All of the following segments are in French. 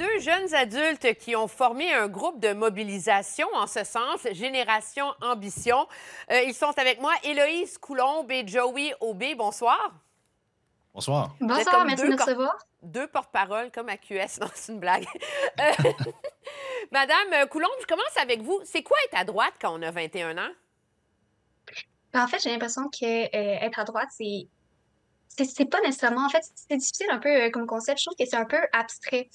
deux jeunes adultes qui ont formé un groupe de mobilisation en ce sens, Génération Ambition. Euh, ils sont avec moi Héloïse Coulombe et Joey Aubé. Bonsoir. Bonsoir. Bonsoir, merci de nous recevoir. Deux porte-parole comme à QS. Non, c'est une blague. Euh, Madame Coulombe, je commence avec vous. C'est quoi être à droite quand on a 21 ans? en fait, j'ai l'impression que euh, être à droite, c'est c'est pas nécessairement. En fait, c'est difficile un peu comme concept. Je trouve que c'est un peu abstrait.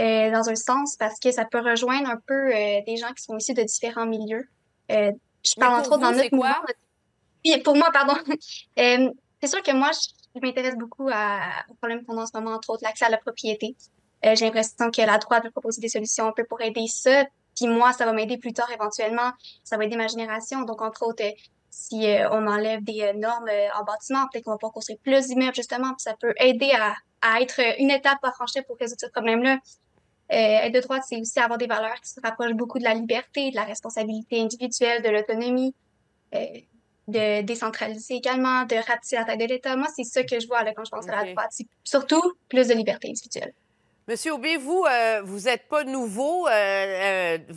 Euh, dans un sens parce que ça peut rejoindre un peu euh, des gens qui sont issus de différents milieux. Euh, je parle entre autres dans notre quoi? Puis pour moi, pardon. c'est sûr que moi, je, m'intéresse beaucoup aux problèmes qu'on a en ce moment, entre autres l'accès à la propriété. J'ai l'impression que la droite peut proposer des solutions un peu pour aider ça. Puis moi, ça va m'aider plus tard éventuellement. Ça va aider ma génération. Donc, entre autres, si on enlève des normes en bâtiment, peut-être qu'on va pouvoir construire plus d'immeubles, justement. Puis ça peut aider à, à être une étape à franchir pour résoudre ce problème-là être euh, de droite, c'est aussi avoir des valeurs qui se rapprochent beaucoup de la liberté, de la responsabilité individuelle, de l'autonomie, euh, de décentraliser également, de ratisser la taille de l'État. Moi, c'est ça que je vois quand je pense à la droite. surtout plus de liberté individuelle. Monsieur Aubé, vous, euh, vous n'êtes pas nouveau, vous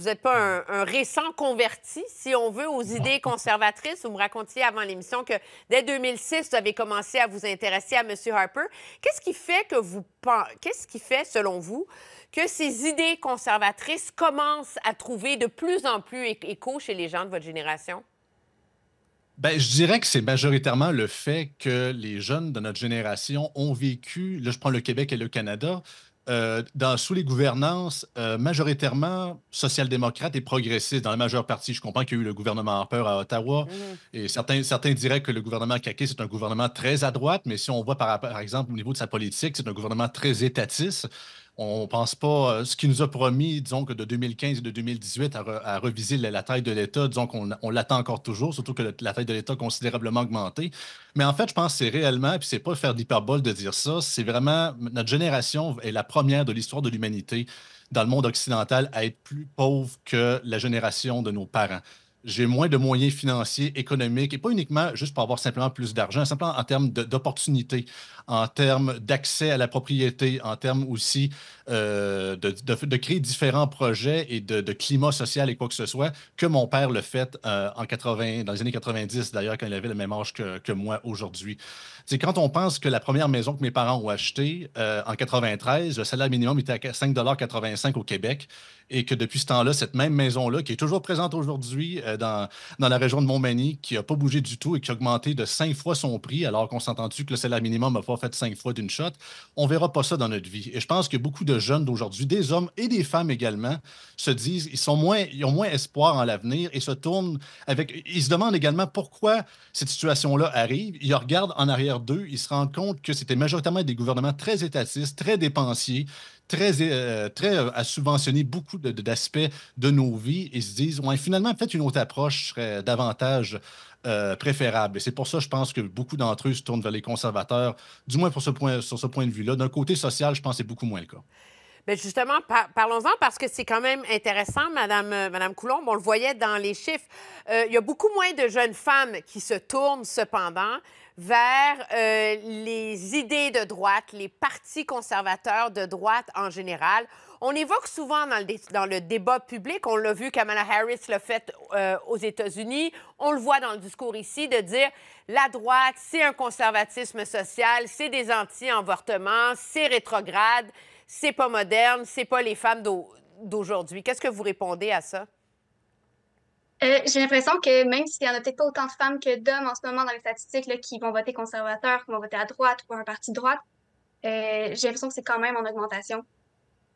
n'êtes pas un, récent converti, si on veut, aux idées conservatrices. Vous me racontiez avant l'émission que dès 2006, vous avez commencé à vous intéresser à Monsieur Harper. Qu'est-ce qui fait que vous, qu'est-ce qui fait, selon vous, que ces idées conservatrices commencent à trouver de plus en plus écho chez les gens de votre génération? Bien, je dirais que c'est majoritairement le fait que les jeunes de notre génération ont vécu, là je prends le Québec et le Canada, euh, dans, sous les gouvernances euh, majoritairement social démocrate et progressistes, dans la majeure partie. Je comprends qu'il y a eu le gouvernement Harper à Ottawa, mmh. et certains, certains diraient que le gouvernement Kaké, c'est un gouvernement très à droite, mais si on voit par exemple au niveau de sa politique, c'est un gouvernement très étatiste on pense pas euh, ce qui nous a promis, disons de 2015 et de 2018 à, reviser la, taille de l'État, disons qu'on on, l'attend encore toujours, surtout que la taille de l'État a considérablement augmenté. Mais en fait, je pense que c'est réellement, puis c'est pas faire d'hyperbole de dire ça, c'est vraiment notre génération est la première de l'histoire de l'humanité dans le monde occidental à être plus pauvre que la génération de nos parents j'ai moins de moyens financiers, économiques, et pas uniquement juste pour avoir simplement plus d'argent, simplement en termes d'opportunités, en termes d'accès à la propriété, en termes aussi euh, de, de, créer différents projets et de, climat social et quoi que ce soit, que mon père le fait euh, en 80, dans les années 90, d'ailleurs, quand il avait le même âge que, que moi aujourd'hui. C'est quand on pense que la première maison que mes parents ont achetée euh, en 93, le salaire minimum était à 5,85 au Québec et que depuis ce temps-là, cette même maison-là, qui est toujours présente aujourd'hui euh, dans, dans, la région de Montmagny, qui n'a pas bougé du tout et qui a augmenté de cinq fois son prix, alors qu'on s'entend-tu que le salaire minimum n'a pas fait cinq fois d'une shot, on ne verra pas ça dans notre vie. Et je pense que beaucoup de jeunes d'aujourd'hui, des hommes et des femmes également, se disent, ils, sont moins, ils ont moins espoir en l'avenir et se tournent avec... Ils se demandent également pourquoi cette situation-là arrive. Ils regardent en arrière d'eux, ils se rendent compte que c'était majoritairement des gouvernements très étatistes, très dépensiers, très, euh, très euh, à subventionner beaucoup d'aspects de, de, nos vies et se disent ouais, finalement, peut-être une autre approche serait davantage euh, préférable. Et c'est pour ça, je pense que beaucoup d'entre eux se tournent vers les conservateurs, du moins pour ce point, sur ce point de vue-là. D'un côté social, je pense que c'est beaucoup moins le cas. Bien, justement, parlons-en parce que c'est quand même intéressant, Madame, Madame Coulombe. On le voyait dans les chiffres. il y a beaucoup moins de jeunes femmes qui se tournent cependant vers les idées de droite, les partis conservateurs de droite en général. On évoque souvent dans le, débat public, on l'a vu, Kamala Harris l'a fait euh, aux États-Unis, on le voit dans le discours ici, de dire la droite, c'est un conservatisme social, c'est des anti envortements c'est rétrograde, c'est pas moderne, c'est pas les femmes d'aujourd'hui. Qu'est-ce que vous répondez à ça? Euh, j'ai l'impression que même s'il y en a peut-être pas autant de femmes que d'hommes en ce moment dans les statistiques qui vont voter conservateur, qui vont voter à droite ou un parti de droite, euh, j'ai l'impression que c'est quand même en augmentation.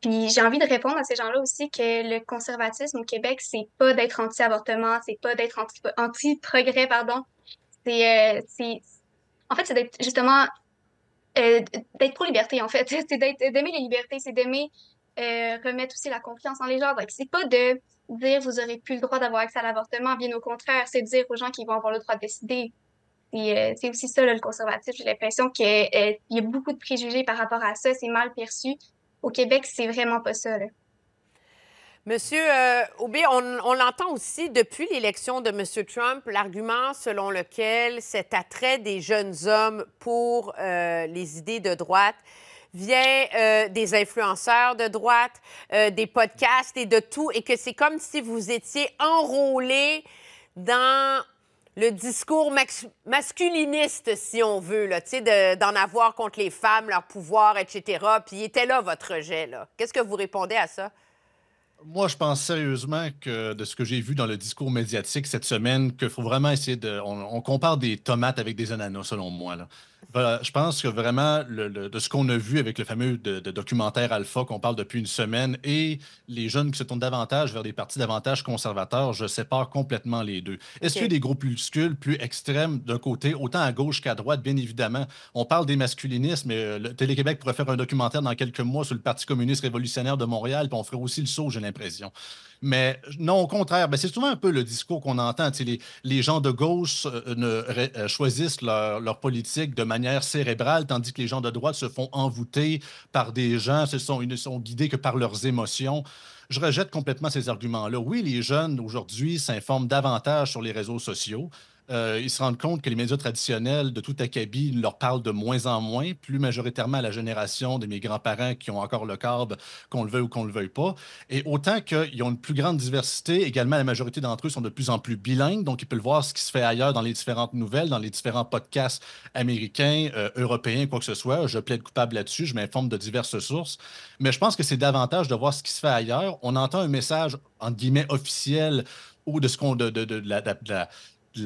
Puis j'ai envie de répondre à ces gens-là aussi que le conservatisme au Québec, c'est pas d'être anti-avortement, c'est pas d'être anti-progrès, pardon. Euh, c'est, en fait, c'est justement d'être pro-liberté, en fait. C'est d'aimer les libertés, c'est d'aimer remettre aussi la confiance en les gens. Donc, c'est pas de dire vous aurez plus le droit d'avoir accès à l'avortement. Bien au contraire, c'est dire aux gens qu'ils vont avoir le droit de décider. Euh, c'est aussi ça, le conservatif. J'ai l'impression qu'il euh, y a beaucoup de préjugés par rapport à ça. C'est mal perçu. Au Québec, c'est vraiment pas ça. Monsieur euh, Aubé, on, on l'entend aussi depuis l'élection de M. Trump, l'argument selon lequel cet attrait des jeunes hommes pour les idées de droite vient euh, des influenceurs de droite, euh, des podcasts et de tout, et que c'est comme si vous étiez enrôlé dans le discours masculiniste, si on veut, là, d'en avoir contre les femmes, leur pouvoir, etc. Puis il était là, votre rejet. Qu'est-ce que vous répondez à ça? Moi, je pense sérieusement que de ce que j'ai vu dans le discours médiatique cette semaine, qu'il faut vraiment essayer de. On, on, compare des tomates avec des ananas, selon moi. Là je pense que vraiment, de ce qu'on a vu avec le fameux de, documentaire Alpha qu'on parle depuis une semaine et les jeunes qui se tournent davantage vers des partis davantage conservateurs, je sépare complètement les deux. Est-ce qu'il y a des groupuscules plus extrêmes d'un côté, autant à gauche qu'à droite, bien évidemment? On parle des masculinistes, mais euh, le Télé-Québec pourrait faire un documentaire dans quelques mois sur le Parti communiste révolutionnaire de Montréal, puis on ferait aussi le saut, j'ai l'impression. Mais non, au contraire, ben, c'est souvent un peu le discours qu'on entend. Les, les, gens de gauche euh, ne, euh, choisissent leur, leur politique de manière cérébrale, tandis que les gens de droite se font envoûter par des gens, ce sont, ils ne sont guidés que par leurs émotions. Je rejette complètement ces arguments-là. Oui, les jeunes aujourd'hui s'informent davantage sur les réseaux sociaux, euh, ils se rendent compte que les médias traditionnels de tout Akabi leur parlent de moins en moins, plus majoritairement à la génération de mes grands-parents qui ont encore le câble, qu'on le veuille ou qu'on le veuille pas. Et autant qu'ils ont une plus grande diversité, également la majorité d'entre eux sont de plus en plus bilingues, donc ils peuvent voir ce qui se fait ailleurs dans les différentes nouvelles, dans les différents podcasts américains, euh, européens, quoi que ce soit. Je plaide coupable là-dessus, je m'informe de diverses sources. Mais je pense que c'est davantage de voir ce qui se fait ailleurs. On entend un message, entre guillemets, officiel ou de ce qu'on de, de, de,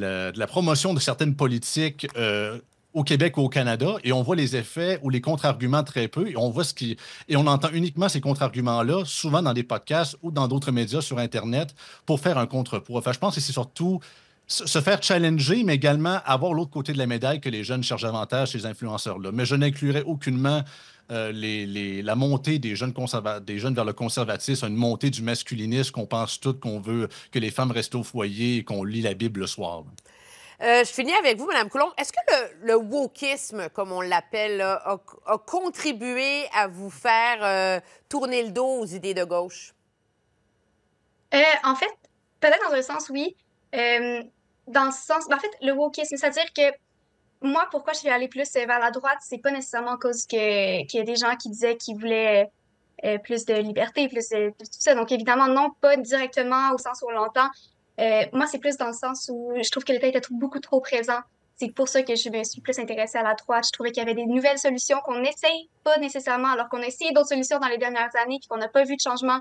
de la, promotion de certaines politiques euh, au Québec ou au Canada et on voit les effets ou les contre-arguments très peu et on voit ce qui et on entend uniquement ces contre-arguments-là souvent dans des podcasts ou dans d'autres médias sur Internet pour faire un contrepoids. Enfin, je pense que c'est surtout se faire challenger, mais également avoir l'autre côté de la médaille que les jeunes cherchent davantage ces influenceurs-là. Mais je n'inclurai aucunement euh, les, la montée des jeunes, des jeunes vers le conservatisme, une montée du masculinisme qu'on pense toutes qu'on veut que les femmes restent au foyer et qu'on lit la Bible le soir. Euh, je finis avec vous, Mme Coulomb. Est-ce que le, le, wokisme, comme on l'appelle, a, contribué à vous faire euh, tourner le dos aux idées de gauche? en fait, peut-être dans un sens, oui. Euh, dans ce sens, ben, en fait, le wokisme, c'est-à-dire que moi, pourquoi je suis aller plus euh, vers la droite, c'est pas nécessairement à cause qu'il y a des gens qui disaient qu'ils voulaient euh, plus de liberté, plus de, tout ça. Donc évidemment, non, pas directement au sens où on l'entend. moi, c'est plus dans le sens où je trouve que l'État était beaucoup trop présent. C'est pour ça que je me suis plus intéressée à la droite. Je trouvais qu'il y avait des nouvelles solutions qu'on n'essaye pas nécessairement, alors qu'on a essayé d'autres solutions dans les dernières années et qu'on n'a pas vu de changement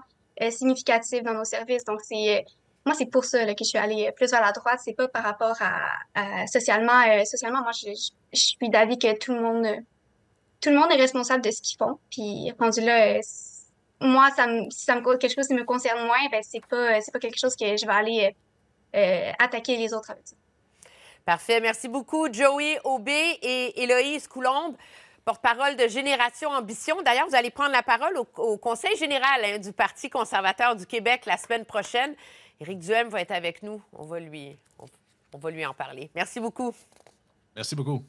significatif dans nos services. Donc c'est moi, c'est pour ça que je suis allée plus vers la droite. C'est pas par rapport à, socialement. Euh, socialement, moi, je, suis d'avis que tout le monde, tout le monde est responsable de ce qu'ils font. Puis rendu là, euh, moi, si ça me quelque chose qui me concerne moins, ben c'est pas, euh, pas quelque chose que je vais aller attaquer les autres avec ça. Parfait. Merci beaucoup, Joey Aubé et Héloïse Coulombe porte-parole de Génération Ambition. D'ailleurs, vous allez prendre la parole au, Conseil général hein, du Parti conservateur du Québec la semaine prochaine. Éric Duhem va être avec nous. On va lui, on va lui en parler. Merci beaucoup. Merci beaucoup.